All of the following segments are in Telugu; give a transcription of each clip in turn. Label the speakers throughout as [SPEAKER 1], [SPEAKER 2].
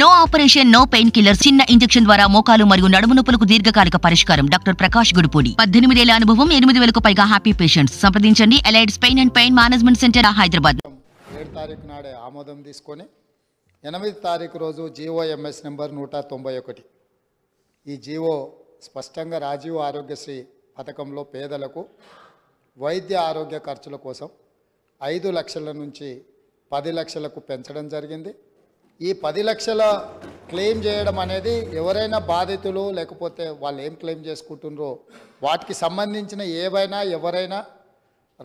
[SPEAKER 1] no operation no painkiller చిన్న ఇంజెక్షన్ ద్వారా మోకాలు మరియు నడుము నొప్పులకు దీర్ఘకాలిక పరిష్కారం డాక్టర్ ప్రకాష్ గుడిపూడి పద్దెనిమిదేళ్ల అనుభవం ఎనిమిది వేలకు పైగా హ్యాపీ పేషెంట్స్ సంప్రదించండి allied pain and pain management centre Hyderabad ఏడు తారీఖు నాడే ఆమోదం తీసుకొని ఎనిమిది తారీఖు రోజు ఎంఎస్ నెంబర్ నూట తొంభై ఒకటి ఈ జీవో స్పష్టంగా రాజీవ్ ఆరోగ్యశ్రీ పథకంలో పేదలకు వైద్య ఆరోగ్య ఖర్చుల కోసం ఐదు లక్షల నుంచి పది లక్షలకు పెంచడం జరిగింది ఈ పది లక్షల క్లెయిమ్ చేయడం అనేది ఎవరైనా బాధితులు లేకపోతే వాళ్ళు ఏం క్లెయిమ్ చేసుకుంటున్నారో వాటికి సంబంధించిన ఏవైనా ఎవరైనా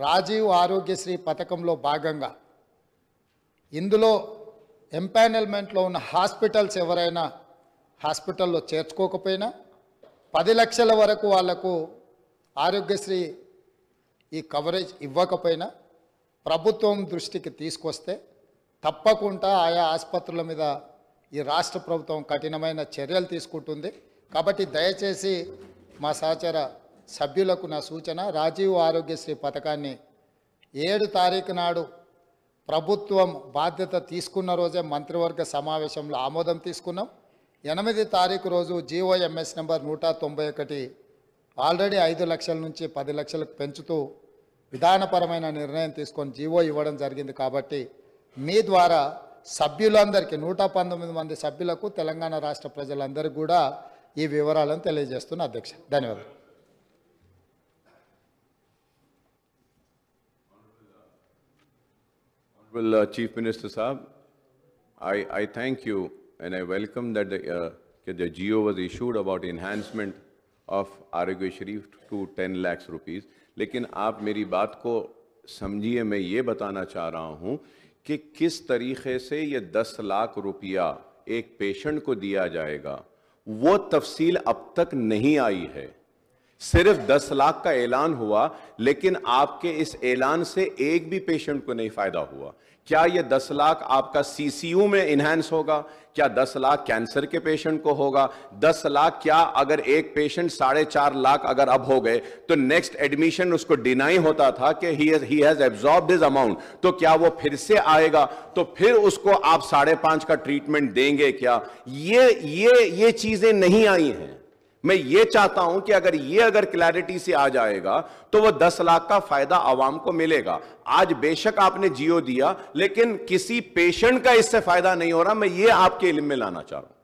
[SPEAKER 1] రాజీవ్ ఆరోగ్యశ్రీ పథకంలో భాగంగా ఇందులో ఎంపానల్మెంట్లో ఉన్న హాస్పిటల్స్ ఎవరైనా హాస్పిటల్లో చేర్చుకోకపోయినా పది లక్షల వరకు వాళ్లకు ఆరోగ్యశ్రీ ఈ కవరేజ్ ఇవ్వకపోయినా ప్రభుత్వం దృష్టికి తీసుకొస్తే తప్పకుండా ఆయా ఆసుపత్రుల మీద ఈ రాష్ట్ర ప్రభుత్వం కఠినమైన చర్యలు తీసుకుంటుంది కాబట్టి దయచేసి మా సహచర సభ్యులకు నా సూచన రాజీవ్ ఆరోగ్యశ్రీ పథకాన్ని ఏడు తారీఖు నాడు ప్రభుత్వం బాధ్యత తీసుకున్న రోజే మంత్రివర్గ సమావేశంలో ఆమోదం తీసుకున్నాం ఎనిమిది తారీఖు రోజు జీఓఎంఎస్ నెంబర్ నూట తొంభై ఒకటి ఆల్రెడీ ఐదు లక్షల నుంచి పది లక్షలకు పెంచుతూ విధానపరమైన నిర్ణయం తీసుకొని జీవో ఇవ్వడం జరిగింది కాబట్టి మే ద్వారా సభ్యులందరికీ 119 మంది సభ్యులకు తెలంగాణ రాష్ట్ర ప్రజలందరికీ కూడా ఈ వివరాలను తెలియజేస్తున్నాను అధ్యక్షం ధన్యవాదాలు
[SPEAKER 2] హర్ వెల్ चीफ मिनिस्टर साहब I I thank you and I welcome that कि the GO was issued about enhancement of Aarogya شریف to 10 లక్షలు రూపాయిస్ లేకన్ aap meri baat ko samjhiye main ye batana cha raha hu कि किस तरीके से ये दस लाख रुपया एक पेशेंट को दिया जाएगा वो तफसील अब तक नहीं आई है सिर्फ दस लाख का ऐलान हुआ लेकिन आपके इस ऐलान से एक भी पेशेंट को नहीं फायदा हुआ क्या ये दस लाख आपका सीसीयू में इनहेंस होगा क्या दस लाख कैंसर के पेशेंट को होगा दस लाख क्या अगर एक पेशेंट साढ़े चार लाख अगर अब हो गए तो नेक्स्ट एडमिशन उसको डिनाई होता था कि he has absorb this amount तो क्या वो फिर से आएगा तो फिर उसको आप साढ़े पांच का ट्रीटमेंट देंगे क्या ये ये ये चीजें नहीं आई हैं मैं ये चाहता हूं कि अगर ये अगर क्लैरिटी से आ जाएगा तो वो दस लाख का फायदा आवाम को मिलेगा आज बेशक आपने जियो दिया लेकिन किसी पेशेंट का इससे फायदा नहीं हो रहा मैं ये आपके इल्म में लाना चाह रहा हूं